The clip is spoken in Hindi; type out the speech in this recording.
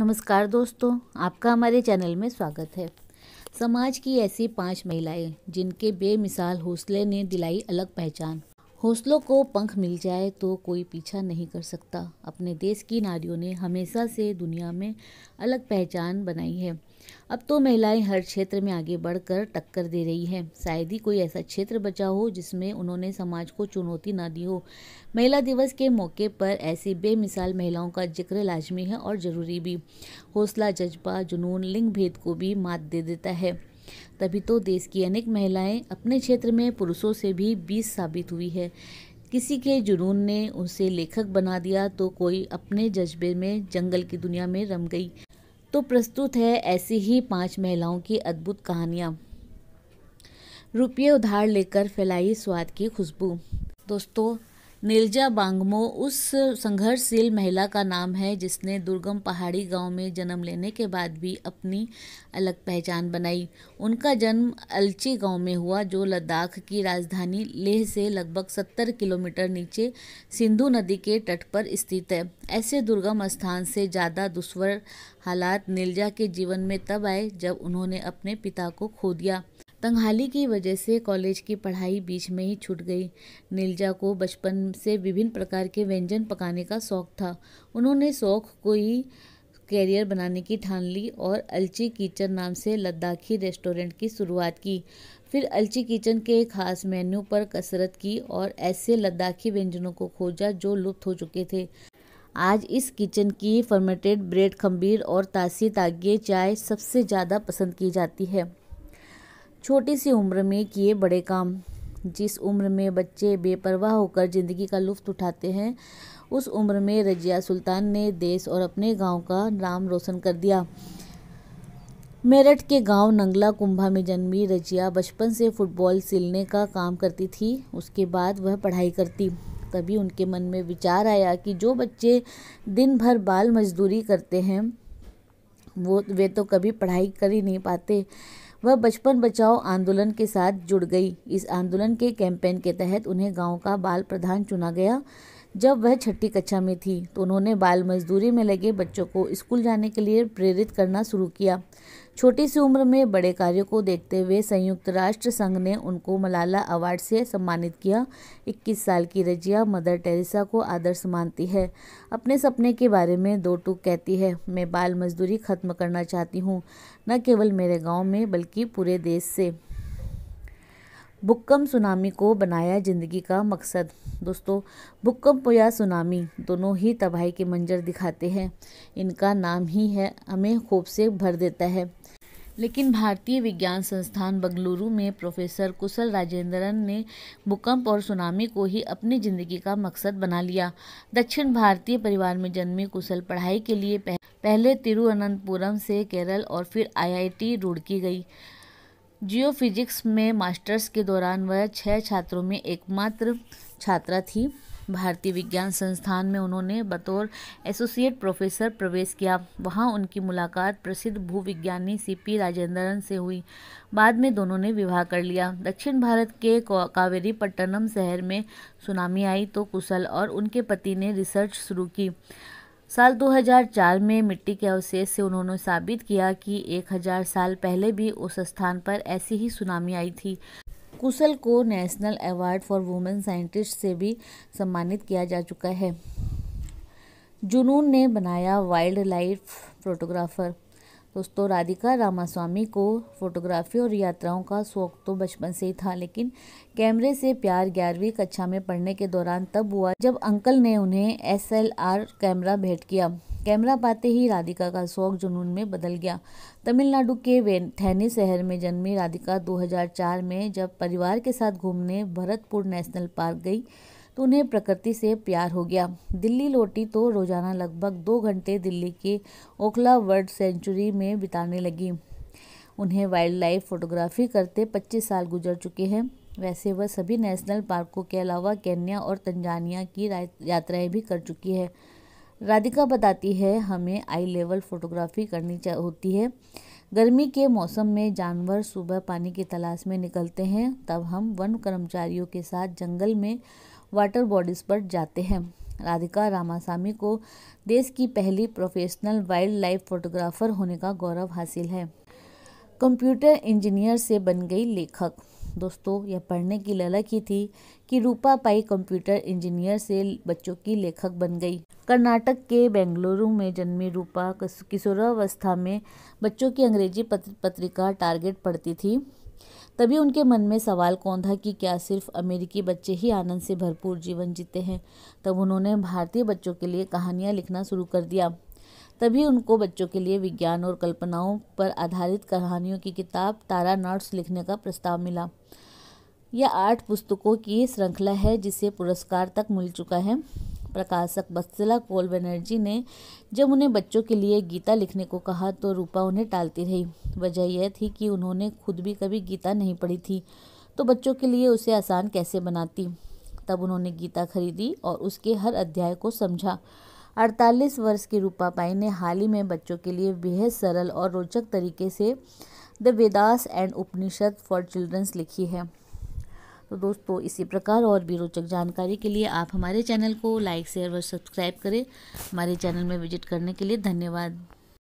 नमस्कार दोस्तों आपका हमारे चैनल में स्वागत है समाज की ऐसी पांच महिलाएं जिनके बेमिसाल हौसले ने दिलाई अलग पहचान हौसलों को पंख मिल जाए तो कोई पीछा नहीं कर सकता अपने देश की नारियों ने हमेशा से दुनिया में अलग पहचान बनाई है अब तो महिलाएं हर क्षेत्र में आगे बढ़कर टक्कर दे रही हैं शायद ही कोई ऐसा क्षेत्र बचा हो जिसमें उन्होंने समाज को चुनौती ना दी हो महिला दिवस के मौके पर ऐसी बेमिसाल महिलाओं का जिक्र लाजमी है और ज़रूरी भी हौसला जज्बा जुनून लिंग भेद को भी मात दे देता है तभी तो देश की अनेक महिलाएं अपने क्षेत्र में पुरुषों से भी बीस साबित हुई है किसी के जुनून ने उसे लेखक बना दिया तो कोई अपने जज्बे में जंगल की दुनिया में रम गई तो प्रस्तुत है ऐसी ही पांच महिलाओं की अद्भुत कहानियाँ रुपये उधार लेकर फैलाई स्वाद की खुशबू दोस्तों नीलजा बांगमो उस संघर्षशील महिला का नाम है जिसने दुर्गम पहाड़ी गांव में जन्म लेने के बाद भी अपनी अलग पहचान बनाई उनका जन्म अलची गांव में हुआ जो लद्दाख की राजधानी लेह से लगभग 70 किलोमीटर नीचे सिंधु नदी के तट पर स्थित है ऐसे दुर्गम स्थान से ज़्यादा दुश्वर हालात नीलजा के जीवन में तब आए जब उन्होंने अपने पिता को खो दिया तंगहाली की वजह से कॉलेज की पढ़ाई बीच में ही छूट गई नीलजा को बचपन से विभिन्न प्रकार के व्यंजन पकाने का शौक था उन्होंने शौक को ही कैरियर बनाने की ठान ली और अलची किचन नाम से लद्दाखी रेस्टोरेंट की शुरुआत की फिर अलची किचन के खास मेन्यू पर कसरत की और ऐसे लद्दाखी व्यंजनों को खोजा जो लुप्त हो चुके थे आज इस किचन की फर्मेटेड ब्रेड खम्बीर और तासी तागे चाय सबसे ज़्यादा पसंद की जाती है छोटी सी उम्र में किए बड़े काम जिस उम्र में बच्चे बेपरवाह होकर ज़िंदगी का लुत्फ़ उठाते हैं उस उम्र में रजिया सुल्तान ने देश और अपने गांव का नाम रोशन कर दिया मेरठ के गांव नंगला कुंभा में जन्मी रजिया बचपन से फुटबॉल सिलने का काम करती थी उसके बाद वह पढ़ाई करती तभी उनके मन में विचार आया कि जो बच्चे दिन भर बाल मजदूरी करते हैं वो वे तो कभी पढ़ाई कर ही नहीं पाते वह बचपन बचाओ आंदोलन के साथ जुड़ गई इस आंदोलन के कैंपेन के तहत उन्हें गांव का बाल प्रधान चुना गया जब वह छठी कक्षा में थी तो उन्होंने बाल मजदूरी में लगे बच्चों को स्कूल जाने के लिए प्रेरित करना शुरू किया छोटी सी उम्र में बड़े कार्यों को देखते हुए संयुक्त राष्ट्र संघ ने उनको मलाला अवार्ड से सम्मानित किया 21 साल की रजिया मदर टेरेसा को आदर्श मानती है अपने सपने के बारे में दो टूक कहती है मैं बाल मजदूरी खत्म करना चाहती हूँ न केवल मेरे गाँव में बल्कि पूरे देश से भूकंप सुनामी को बनाया ज़िंदगी का मकसद दोस्तों भूकंप या सुनामी दोनों ही तबाही के मंजर दिखाते हैं इनका नाम ही है हमें खूब से भर देता है लेकिन भारतीय विज्ञान संस्थान बंगलुरु में प्रोफेसर कुशल राजेंद्रन ने भूकंप और सुनामी को ही अपनी ज़िंदगी का मकसद बना लिया दक्षिण भारतीय परिवार में जन्मे कुशल पढ़ाई के लिए पहले तिरुअनंतपुरम से केरल और फिर आईआईटी रुड़की गई जियोफिजिक्स में मास्टर्स के दौरान वह छः छात्रों में एकमात्र छात्रा थी भारतीय विज्ञान संस्थान में उन्होंने बतौर एसोसिएट प्रोफेसर प्रवेश किया वहां उनकी मुलाकात प्रसिद्ध भूविज्ञानी सी पी राजेंद्रन से हुई बाद में दोनों ने विवाह कर लिया दक्षिण भारत के कावेरी पट्टनम शहर में सुनामी आई तो कुशल और उनके पति ने रिसर्च शुरू की साल 2004 में मिट्टी के अवशेष से उन्होंने साबित किया कि 1000 साल पहले भी उस स्थान पर ऐसी ही सुनामी आई थी कुशल को national award for women scientist से भी सम्मानित किया जा चुका है जुनून ने बनाया वाइल्ड लाइफ फोटोग्राफर दोस्तों राधिका रामास्वामी को फोटोग्राफी और यात्राओं का शौक तो बचपन से ही था लेकिन कैमरे से प्यार ग्यारहवीं कक्षा में पढ़ने के दौरान तब हुआ जब अंकल ने उन्हें एसएलआर कैमरा भेंट किया कैमरा पाते ही राधिका का शौक जुनून में बदल गया तमिलनाडु के थैनी शहर में जन्मी राधिका 2004 में जब परिवार के साथ घूमने भरतपुर नेशनल पार्क गई तो उन्हें प्रकृति से प्यार हो गया दिल्ली लौटी तो रोज़ाना लगभग दो घंटे दिल्ली के ओखला बर्ड सेंचुरी में बिताने लगी उन्हें वाइल्ड लाइफ फोटोग्राफी करते 25 साल गुजर चुके हैं वैसे वह सभी नेशनल पार्कों के अलावा केन्या और तंजानिया की यात्राएं भी कर चुकी है राधिका बताती है हमें आई लेवल फोटोग्राफी करनी होती है गर्मी के मौसम में जानवर सुबह पानी की तलाश में निकलते हैं तब हम वन कर्मचारियों के साथ जंगल में वाटर बॉडीज़ पर जाते हैं राधिका रामासामी को देश की पहली प्रोफेशनल वाइल्ड लाइफ फोटोग्राफर होने का गौरव हासिल है कंप्यूटर इंजीनियर से बन गई लेखक दोस्तों यह पढ़ने की ललक ही थी कि रूपा पाई कंप्यूटर इंजीनियर से बच्चों की लेखक बन गई कर्नाटक के बेंगलुरु में जन्मी रूपा किशोरावस्था में बच्चों की अंग्रेजी पत्र, पत्रिका टारगेट पढ़ती थी तभी उनके मन में सवाल कौन था कि क्या सिर्फ अमेरिकी बच्चे ही आनंद से भरपूर जीवन जीते हैं तब उन्होंने भारतीय बच्चों के लिए कहानियाँ लिखना शुरू कर दिया तभी उनको बच्चों के लिए विज्ञान और कल्पनाओं पर आधारित कहानियों की किताब तारा नॉट्स लिखने का प्रस्ताव मिला यह आठ पुस्तकों की श्रृंखला है जिसे पुरस्कार तक मिल चुका है प्रकाशक बत्सला पोल बनर्जी ने जब उन्हें बच्चों के लिए गीता लिखने को कहा तो रूपा उन्हें टालती रही वजह यह थी कि उन्होंने खुद भी कभी गीता नहीं पढ़ी थी तो बच्चों के लिए उसे आसान कैसे बनाती तब उन्होंने गीता खरीदी और उसके हर अध्याय को समझा 48 वर्ष की रूपा पाई ने हाल ही में बच्चों के लिए बेहद सरल और रोचक तरीके से the Vedas and Upanishad for childrens लिखी है तो दोस्तों इसी प्रकार और भी रोचक जानकारी के लिए आप हमारे चैनल को लाइक शेयर और सब्सक्राइब करें हमारे चैनल में विजिट करने के लिए धन्यवाद